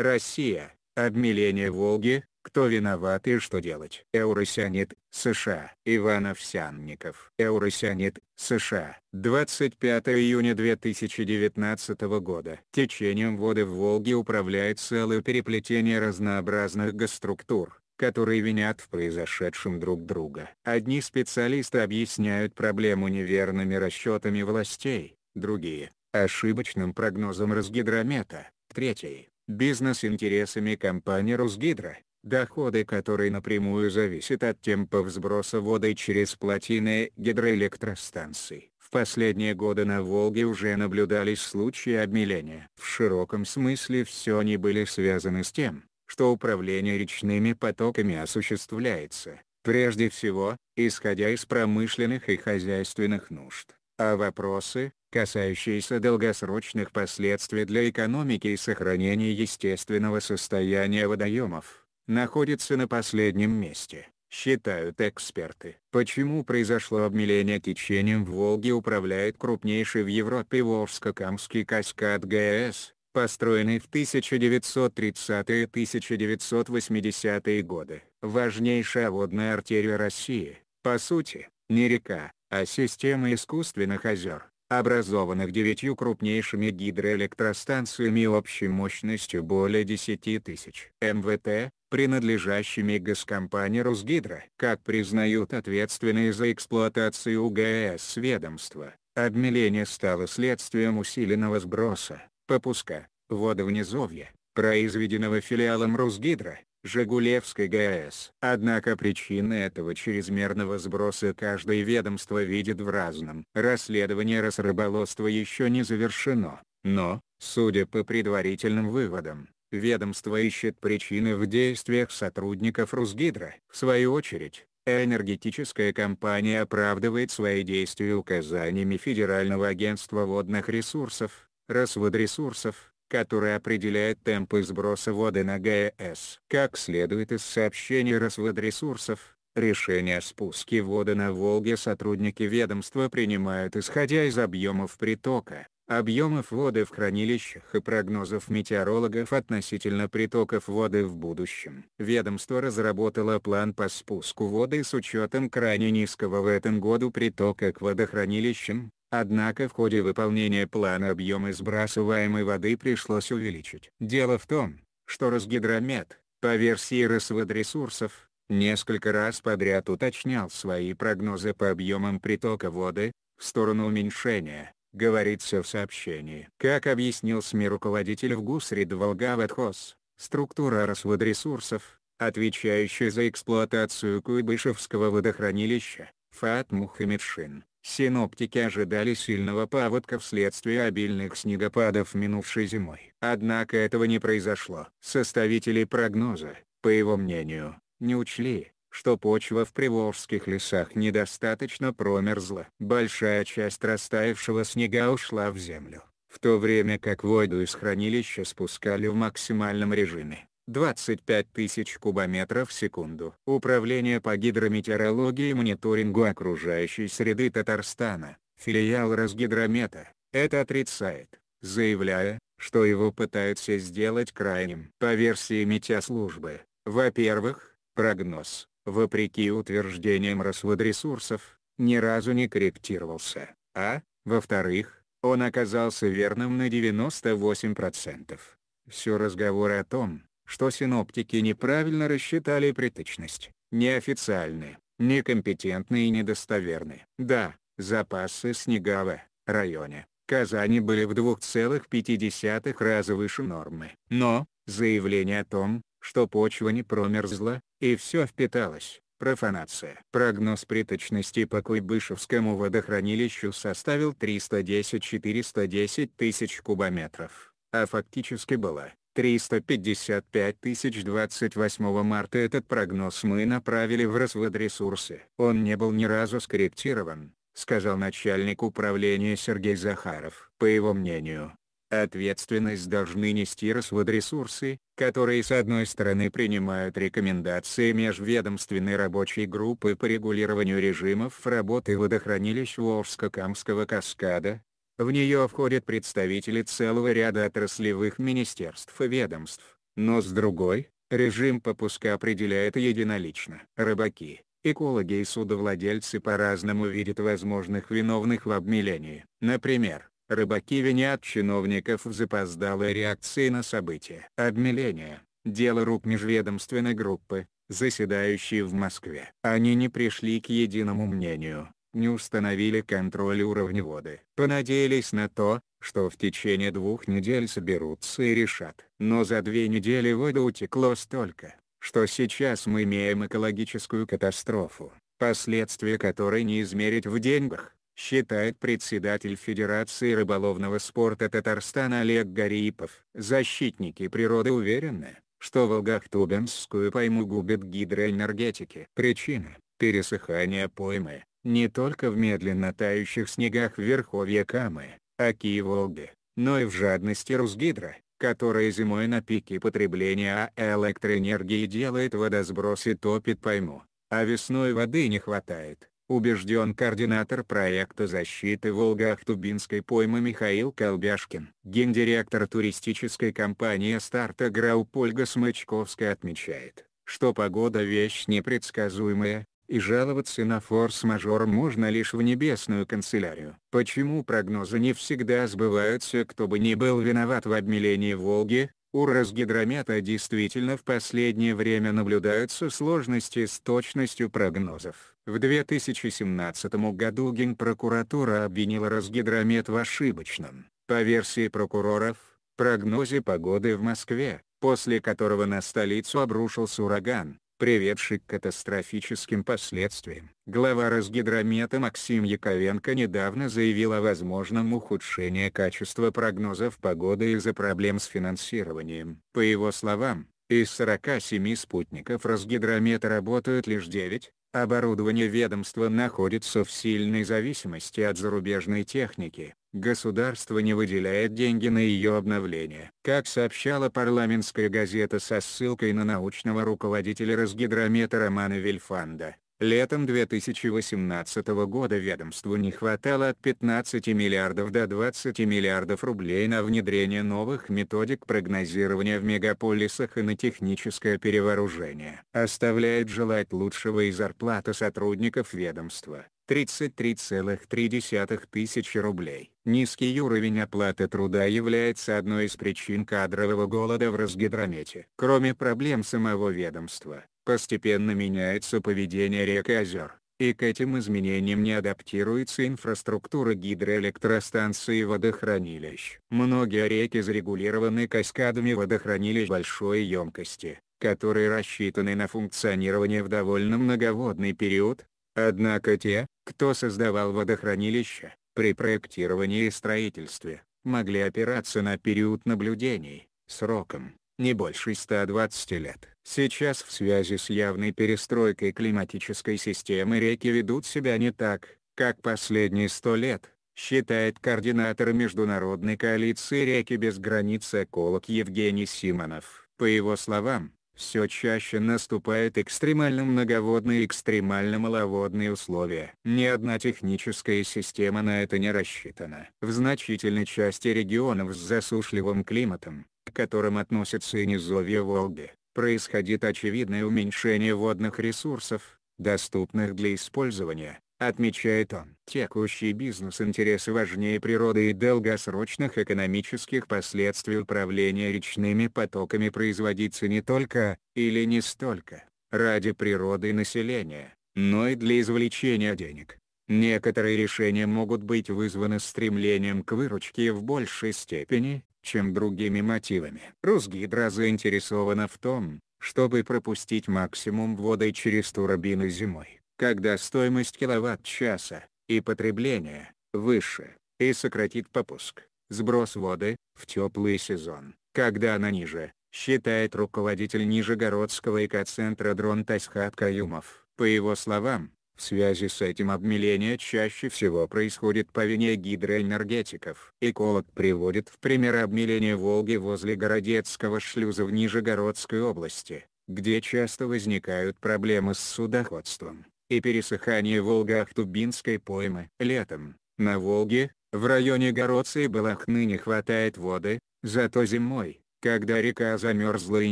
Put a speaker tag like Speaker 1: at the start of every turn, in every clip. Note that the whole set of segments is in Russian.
Speaker 1: Россия, обмеление Волги, кто виноват и что делать? Eurosyanet, США. Иванов Сянников. Eurosyanet, США. 25 июня 2019 года. Течением воды в Волге управляет целое переплетение разнообразных госструктур которые винят в произошедшем друг друга. Одни специалисты объясняют проблему неверными расчетами властей, другие – ошибочным прогнозом разгидромета, третий бизнес-интересами компании «Русгидро», доходы которой напрямую зависят от темпов сброса воды через плотины гидроэлектростанций. В последние годы на Волге уже наблюдались случаи обмеления. В широком смысле все они были связаны с тем, что управление речными потоками осуществляется, прежде всего, исходя из промышленных и хозяйственных нужд а вопросы, касающиеся долгосрочных последствий для экономики и сохранения естественного состояния водоемов, находятся на последнем месте, считают эксперты. Почему произошло обмеление течением Волге управляет крупнейший в Европе Волжско-Камский каскад ГС, построенный в 1930-1980-е годы. Важнейшая водная артерия России, по сути, не река, а система искусственных озер, образованных девятью крупнейшими гидроэлектростанциями общей мощностью более 10 тысяч МВТ, принадлежащими госкомпании «Росгидро». Как признают ответственные за эксплуатацию УГС ведомства, обмеление стало следствием усиленного сброса, попуска, водовнизовья, произведенного филиалом «Росгидро», Жигулевской ГС. Однако причины этого чрезмерного сброса каждое ведомство видит в разном. Расследование Росрыболовства еще не завершено, но, судя по предварительным выводам, ведомство ищет причины в действиях сотрудников Русгидро. В свою очередь, энергетическая компания оправдывает свои действия указаниями Федерального агентства водных ресурсов, Росводресурсов, который определяет темпы сброса воды на ГЭС. Как следует из сообщений Росводресурсов, решение о спуске воды на Волге сотрудники ведомства принимают исходя из объемов притока, объемов воды в хранилищах и прогнозов метеорологов относительно притоков воды в будущем. Ведомство разработало план по спуску воды с учетом крайне низкого в этом году притока к водохранилищам, Однако в ходе выполнения плана объемы сбрасываемой воды пришлось увеличить. Дело в том, что Росгидромет, по версии Росводресурсов, несколько раз подряд уточнял свои прогнозы по объемам притока воды, в сторону уменьшения, говорится в сообщении. Как объяснил СМИ руководитель в Гусрид Волгаватхоз, структура Росводресурсов, отвечающая за эксплуатацию Куйбышевского водохранилища, Фат Мухамедшин Синоптики ожидали сильного паводка вследствие обильных снегопадов минувшей зимой. Однако этого не произошло. Составители прогноза, по его мнению, не учли, что почва в приволжских лесах недостаточно промерзла. Большая часть растаявшего снега ушла в землю, в то время как воду из хранилища спускали в максимальном режиме. 25 тысяч кубометров в секунду. Управление по гидрометеорологии и мониторингу окружающей среды Татарстана, филиал Росгидромета это отрицает, заявляя, что его пытаются сделать крайним. По версии метеослужбы, во-первых, прогноз, вопреки утверждениям Росводресурсов, ни разу не корректировался, а, во-вторых, он оказался верным на 98%. Все разговоры о том, что синоптики неправильно рассчитали приточность, неофициальные, некомпетентные и недостоверные. Да, запасы снега в районе Казани были в 2,5 раза выше нормы. Но, заявление о том, что почва не промерзла, и все впиталось, профанация. Прогноз приточности по Куйбышевскому водохранилищу составил 310-410 тысяч кубометров, а фактически было 355 тысяч 28 марта этот прогноз мы направили в развод ресурсы, Он не был ни разу скорректирован, сказал начальник управления Сергей Захаров. По его мнению, ответственность должны нести развод ресурсы, которые с одной стороны принимают рекомендации межведомственной рабочей группы по регулированию режимов работы водохранилищ Волжско-Камского каскада, в нее входят представители целого ряда отраслевых министерств и ведомств, но с другой, режим попуска определяет единолично. Рыбаки, экологи и судовладельцы по-разному видят возможных виновных в обмелении. Например, рыбаки винят чиновников в запоздалой реакции на события. Обмеление – дело рук межведомственной группы, заседающей в Москве. Они не пришли к единому мнению, не установили контроль уровня воды. Понадеялись на то, что в течение двух недель соберутся и решат. Но за две недели воды утекло столько, что сейчас мы имеем экологическую катастрофу, последствия которой не измерить в деньгах, считает председатель Федерации рыболовного спорта Татарстана Олег Гарипов. Защитники природы уверены, что Волгахтубинскую пойму губит гидроэнергетики. Причина – пересыхание поймы, не только в медленно тающих снегах верховья Камы, Оки а и Волги, но и в жадности Русгидро, которая зимой на пике потребления электроэнергии делает водосброс и топит пойму, а весной воды не хватает, убежден координатор проекта защиты Волга-Ахтубинской поймы Михаил Колбяшкин. Гендиректор туристической компании «Старта Грауп» Ольга Смычковская отмечает, что погода – вещь непредсказуемая, и жаловаться на форс-мажор можно лишь в небесную канцелярию. Почему прогнозы не всегда сбываются кто бы ни был виноват в обмелении Волги? У Росгидромета действительно в последнее время наблюдаются сложности с точностью прогнозов. В 2017 году Генпрокуратура обвинила Росгидромет в ошибочном, по версии прокуроров, прогнозе погоды в Москве, после которого на столицу обрушился ураган, приведший к катастрофическим последствиям. Глава Разгидромета Максим Яковенко недавно заявил о возможном ухудшении качества прогнозов погоды из-за проблем с финансированием. По его словам, из 47 спутников Разгидромета работают лишь 9, Оборудование ведомства находится в сильной зависимости от зарубежной техники. Государство не выделяет деньги на ее обновление. Как сообщала парламентская газета со ссылкой на научного руководителя Росгидромета Романа Вильфанда, Летом 2018 года ведомству не хватало от 15 миллиардов до 20 миллиардов рублей на внедрение новых методик прогнозирования в мегаполисах и на техническое перевооружение. Оставляет желать лучшего и зарплата сотрудников ведомства. 33,3 тысячи рублей. Низкий уровень оплаты труда является одной из причин кадрового голода в Росгидромете. Кроме проблем самого ведомства, Постепенно меняется поведение рек и озер, и к этим изменениям не адаптируется инфраструктура гидроэлектростанций и водохранилищ. Многие реки зарегулированы каскадами водохранилищ большой емкости, которые рассчитаны на функционирование в довольно многоводный период, однако те, кто создавал водохранилища, при проектировании и строительстве, могли опираться на период наблюдений, сроком, не больше 120 лет. Сейчас в связи с явной перестройкой климатической системы реки ведут себя не так, как последние 100 лет, считает координатор международной коалиции реки без границ эколог Евгений Симонов. По его словам, все чаще наступают экстремально многоводные и экстремально маловодные условия. Ни одна техническая система на это не рассчитана. В значительной части регионов с засушливым климатом, которым относятся и низовье Волги, происходит очевидное уменьшение водных ресурсов, доступных для использования, отмечает он. Текущий бизнес-интерес важнее природы и долгосрочных экономических последствий управления речными потоками производится не только, или не столько, ради природы и населения, но и для извлечения денег. Некоторые решения могут быть вызваны стремлением к выручке в большей степени, чем другими мотивами. Росгидро заинтересована в том, чтобы пропустить максимум воды через турбины зимой, когда стоимость киловатт-часа и потребления выше, и сократит попуск, сброс воды, в теплый сезон, когда она ниже, считает руководитель Нижегородского экоцентра Дрон Тайсхат Каюмов. По его словам, в связи с этим обмеление чаще всего происходит по вине гидроэнергетиков. Эколог приводит в пример обмеление Волги возле Городецкого шлюза в Нижегородской области, где часто возникают проблемы с судоходством, и пересыхание Волга-Ахтубинской поймы. Летом, на Волге, в районе Городца и Балахны не хватает воды, зато зимой, когда река замерзла и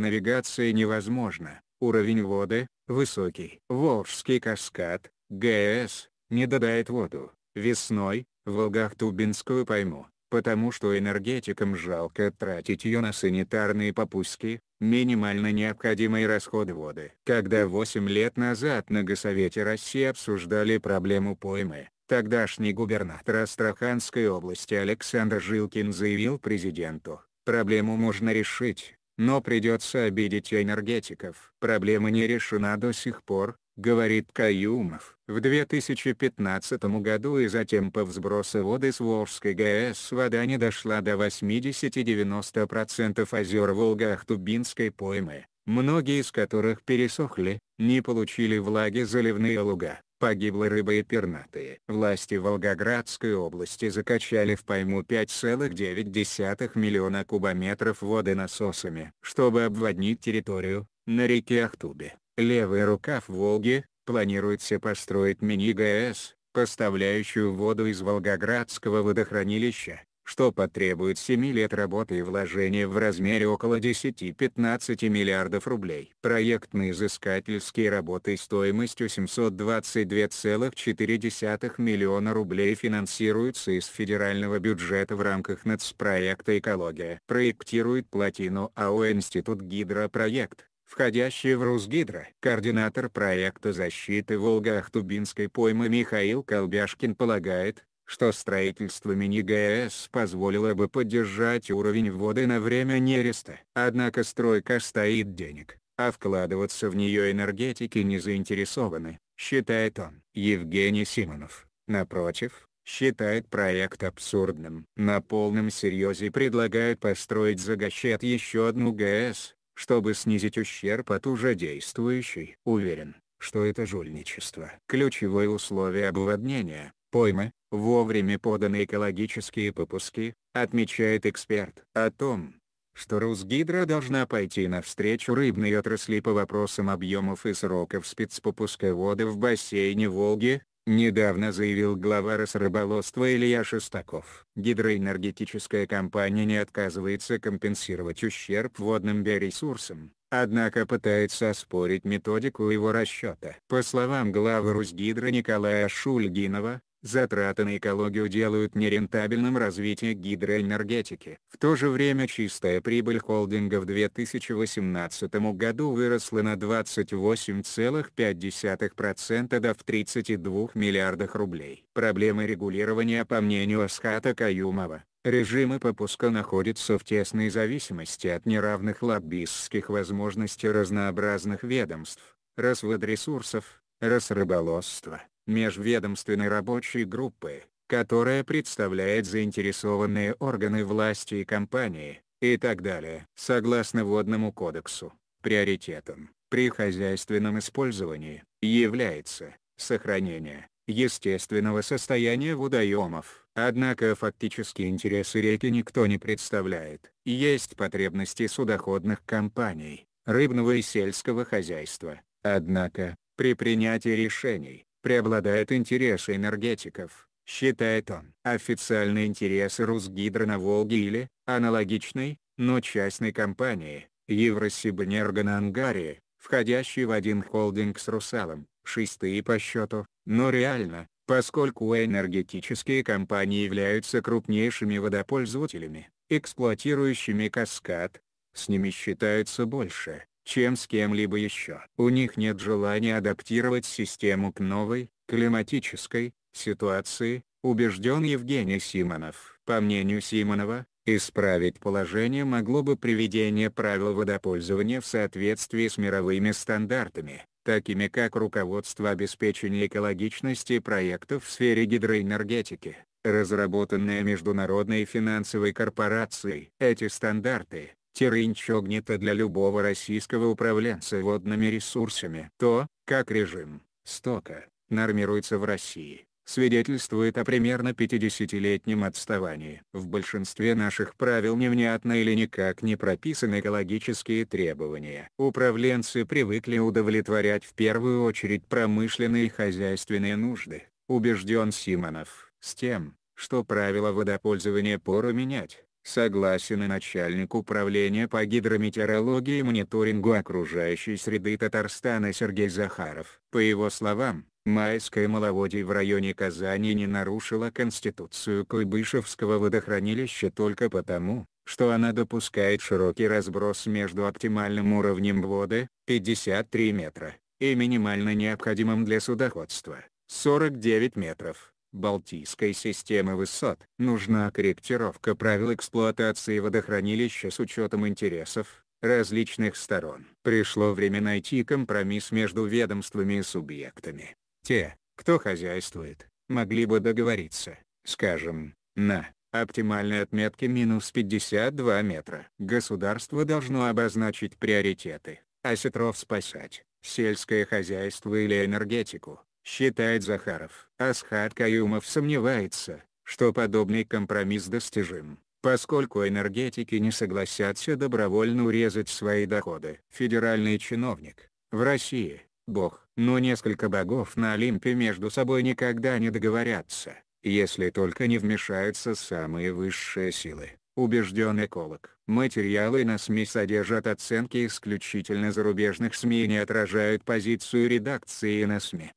Speaker 1: навигация невозможна, уровень воды, высокий. Волжский каскад, ГС, не додает воду. Весной, в Волгах-Тубинскую пойму, потому что энергетикам жалко тратить ее на санитарные попуски, минимально необходимые расходы воды. Когда 8 лет назад на Госовете России обсуждали проблему поймы, тогдашний губернатор Астраханской области Александр Жилкин заявил президенту, проблему можно решить, но придется обидеть энергетиков. Проблема не решена до сих пор, говорит Каюмов. В 2015 году и затем по взбросу воды с Волжской ГЭС вода не дошла до 80-90% озер Волга-Ахтубинской поймы, многие из которых пересохли, не получили влаги заливные луга. Погибла рыба и пернатые. Власти Волгоградской области закачали в пойму 5,9 миллиона кубометров воды насосами, чтобы обводнить территорию, на реке Ахтубе. Левый рукав Волги, планируется построить мини-ГС, поставляющую воду из Волгоградского водохранилища, что потребует 7 лет работы и вложения в размере около 10-15 миллиардов рублей. Проектно-изыскательские работы стоимостью 722,4 миллиона рублей финансируются из федерального бюджета в рамках Надс-проекта «Экология». Проектирует плотину АО «Институт Гидропроект» входящий в Русгидро. Координатор проекта защиты Волга-Ахтубинской поймы Михаил Колбяшкин полагает, что строительство мини-ГС позволило бы поддержать уровень воды на время нереста. Однако стройка стоит денег, а вкладываться в нее энергетики не заинтересованы, считает он. Евгений Симонов, напротив, считает проект абсурдным. На полном серьезе предлагают построить за Гащет еще одну ГС, чтобы снизить ущерб от уже действующей. Уверен, что это жульничество. Ключевое условие обводнения – поймы, вовремя поданы экологические попуски, отмечает эксперт. О том, что Русгидро должна пойти навстречу рыбной отрасли по вопросам объемов и сроков спецпопуска воды в бассейне Волги, Недавно заявил глава Росрыболовства Илья Шестаков. Гидроэнергетическая компания не отказывается компенсировать ущерб водным биоресурсам, однако пытается оспорить методику его расчета. По словам главы Русгидро Николая Шульгинова, Затраты на экологию делают нерентабельным развитие гидроэнергетики. В то же время чистая прибыль холдинга в 2018 году выросла на 28,5% до в 32 миллиардах рублей. Проблемы регулирования по мнению Асхата Каюмова, Режимы попуска находятся в тесной зависимости от неравных лоббистских возможностей разнообразных ведомств, развод ресурсов, раз рыболовства, межведомственной рабочей группы, которая представляет заинтересованные органы власти и компании, и так далее. Согласно Водному кодексу, приоритетом при хозяйственном использовании является сохранение естественного состояния водоемов. Однако фактически интересы реки никто не представляет. Есть потребности судоходных компаний, рыбного и сельского хозяйства. Однако, при принятии решений, преобладают интересы энергетиков, считает он. Официальные интересы Русгидро на Волге или, аналогичной, но частной компании, Евросибнерго на Ангарии, входящей в один холдинг с Русалом, шестые по счету, но реально, поскольку энергетические компании являются крупнейшими водопользователями, эксплуатирующими каскад, с ними считаются больше, чем с кем-либо еще. У них нет желания адаптировать систему к новой, климатической, ситуации, убежден Евгений Симонов. По мнению Симонова, Исправить положение могло бы приведение правил водопользования в соответствии с мировыми стандартами, такими как руководство обеспечения экологичности проектов в сфере гидроэнергетики, разработанное Международной финансовой корпорацией. Эти стандарты, терра инчогнито для любого российского управленца водными ресурсами. То, как режим стока нормируется в России, свидетельствует о примерно 50-летнем отставании. В большинстве наших правил невнятно или никак не прописаны экологические требования. Управленцы привыкли удовлетворять в первую очередь промышленные и хозяйственные нужды, убежден Симонов, с тем, что правила водопользования пору менять согласен и начальник управления по гидрометеорологии и мониторингу окружающей среды Татарстана Сергей Захаров. По его словам, майское маловодье в районе Казани не нарушило конституцию Куйбышевского водохранилища только потому, что она допускает широкий разброс между оптимальным уровнем воды, 53 метра, и минимально необходимым для судоходства, 49 метров. Балтийской системы высот. Нужна корректировка правил эксплуатации водохранилища с учетом интересов различных сторон. Пришло время найти компромисс между ведомствами и субъектами. Те, кто хозяйствует, могли бы договориться, скажем, на оптимальной отметке минус 52 метра. Государство должно обозначить приоритеты, а спасать, сельское хозяйство или энергетику считает Захаров. Асхат Каюмов сомневается, что подобный компромисс достижим, поскольку энергетики не согласятся добровольно урезать свои доходы. Федеральный чиновник, в России, бог, но несколько богов на Олимпе между собой никогда не договорятся, если только не вмешаются самые высшие силы. Убежден эколог. Материалы на СМИ содержат оценки исключительно зарубежных СМИ и не отражают позицию редакции на СМИ.